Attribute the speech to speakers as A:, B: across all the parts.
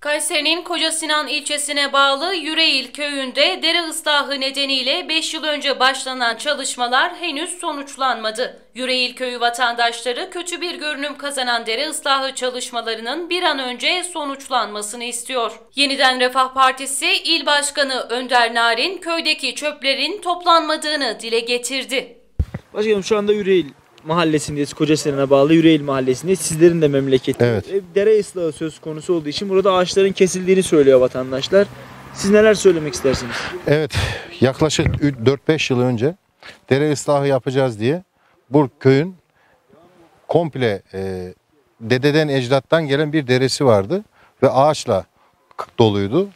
A: Kayseri'nin Koca Sinan ilçesine bağlı Yüreğil köyünde dere ıslahı nedeniyle 5 yıl önce başlanan çalışmalar henüz sonuçlanmadı. Yüreğil köyü vatandaşları kötü bir görünüm kazanan dere ıslahı çalışmalarının bir an önce sonuçlanmasını istiyor. Yeniden Refah Partisi İl Başkanı Önder Narin köydeki çöplerin toplanmadığını dile getirdi. Başkanım şu anda Yüreğil mahallesindeyiz. Kocaeli'ne bağlı Yüreğil mahallesindeyiz. Sizlerin de memleketi. Evet. E, dere ıslahı söz konusu olduğu için burada ağaçların kesildiğini söylüyor vatandaşlar. Siz neler söylemek istersiniz?
B: Evet. Yaklaşık 4-5 yıl önce dere ıslahı yapacağız diye bu köyün komple e, dededen ecdattan gelen bir deresi vardı ve ağaçla doluydu.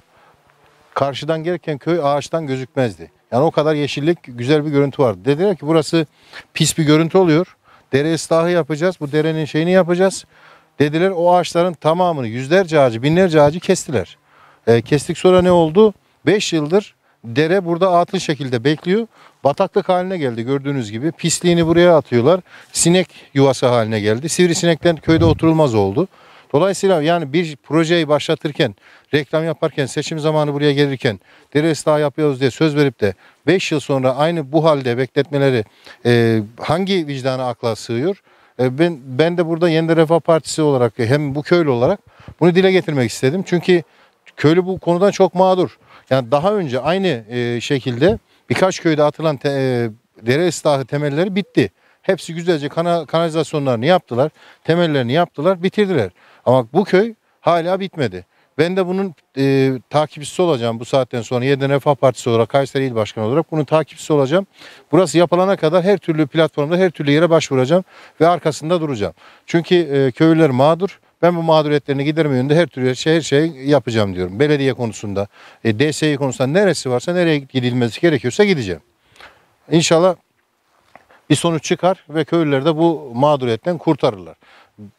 B: Karşıdan gelirken köy ağaçtan gözükmezdi. Yani o kadar yeşillik güzel bir görüntü vardı. Dediler ki burası pis bir görüntü oluyor. Dere ıslahı yapacağız. Bu derenin şeyini yapacağız. Dediler o ağaçların tamamını yüzlerce ağacı, binlerce ağacı kestiler. E, kestik sonra ne oldu? 5 yıldır dere burada atıl şekilde bekliyor. Bataklık haline geldi gördüğünüz gibi. Pisliğini buraya atıyorlar. Sinek yuvası haline geldi. Sivrisinekten köyde oturulmaz oldu. Dolayısıyla yani bir projeyi başlatırken, reklam yaparken, seçim zamanı buraya gelirken dere daha yapıyoruz diye söz verip de 5 yıl sonra aynı bu halde bekletmeleri e, hangi vicdanı akla sığıyor? E, ben, ben de burada Yeni Refah Partisi olarak hem bu köylü olarak bunu dile getirmek istedim. Çünkü köylü bu konudan çok mağdur. Yani daha önce aynı e, şekilde birkaç köyde atılan te, e, dere ıslahı temelleri bitti. Hepsi güzelce kanalizasyonlarını yaptılar, temellerini yaptılar, bitirdiler. Ama bu köy hala bitmedi. Ben de bunun e, takipçisi olacağım bu saatten sonra. Yeniden Refah Partisi olarak, Kayseri İl Başkanı olarak bunun takipçisi olacağım. Burası yapılana kadar her türlü platformda, her türlü yere başvuracağım ve arkasında duracağım. Çünkü e, köylüler mağdur. Ben bu mağduriyetlerini giderme yönünde her türlü şey, her şey yapacağım diyorum. Belediye konusunda, e, DSİ konusunda neresi varsa nereye gidilmesi gerekiyorsa gideceğim. İnşallah bir sonuç çıkar ve köylüler de bu mağduriyetten kurtarırlar.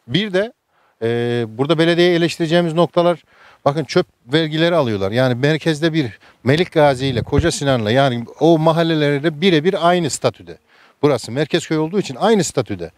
B: Bir de ee, burada belediye eleştireceğimiz noktalar bakın çöp vergileri alıyorlar. Yani merkezde bir Melik Gazi ile Koca Sinan'la yani o mahallelerde birebir aynı statüde. Burası merkez köy olduğu için aynı statüde.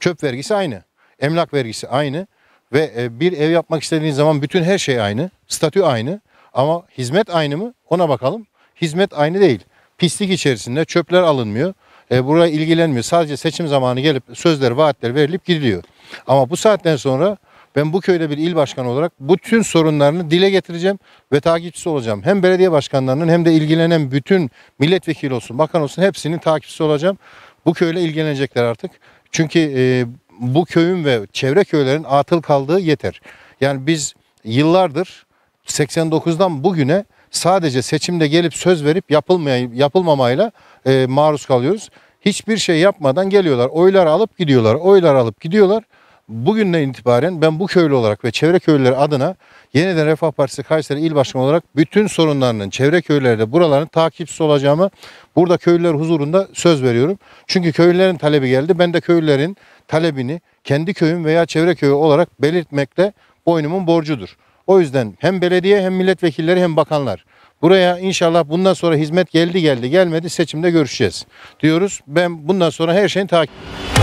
B: Çöp vergisi aynı. Emlak vergisi aynı. Ve e, bir ev yapmak istediğiniz zaman bütün her şey aynı. Statü aynı. Ama hizmet aynı mı? Ona bakalım. Hizmet aynı değil. Pislik içerisinde çöpler alınmıyor e, buraya ilgilenmiyor. Sadece seçim zamanı gelip sözler, vaatler verilip gidiliyor. Ama bu saatten sonra ben bu köyde bir il başkanı olarak bütün sorunlarını dile getireceğim ve takipçisi olacağım. Hem belediye başkanlarının hem de ilgilenen bütün milletvekili olsun, bakan olsun hepsinin takipçisi olacağım. Bu köyle ilgilenecekler artık. Çünkü e, bu köyün ve çevre köylerin atıl kaldığı yeter. Yani biz yıllardır 89'dan bugüne sadece seçimde gelip söz verip yapılmayan, yapılmamayla e, maruz kalıyoruz. Hiçbir şey yapmadan geliyorlar. Oylar alıp gidiyorlar. Oylar alıp gidiyorlar. Bugünden itibaren ben bu köylü olarak ve çevre köylüleri adına yeniden Refah Partisi Kayseri İl Başkanı olarak bütün sorunlarının çevre köylerde buraların takipçisi olacağımı burada köylüler huzurunda söz veriyorum. Çünkü köylülerin talebi geldi. Ben de köylülerin talebini kendi köyüm veya çevre köyü olarak belirtmekte boynumun borcudur. O yüzden hem belediye hem milletvekilleri hem bakanlar buraya inşallah bundan sonra hizmet geldi geldi gelmedi seçimde görüşeceğiz diyoruz. Ben bundan sonra her şeyin takip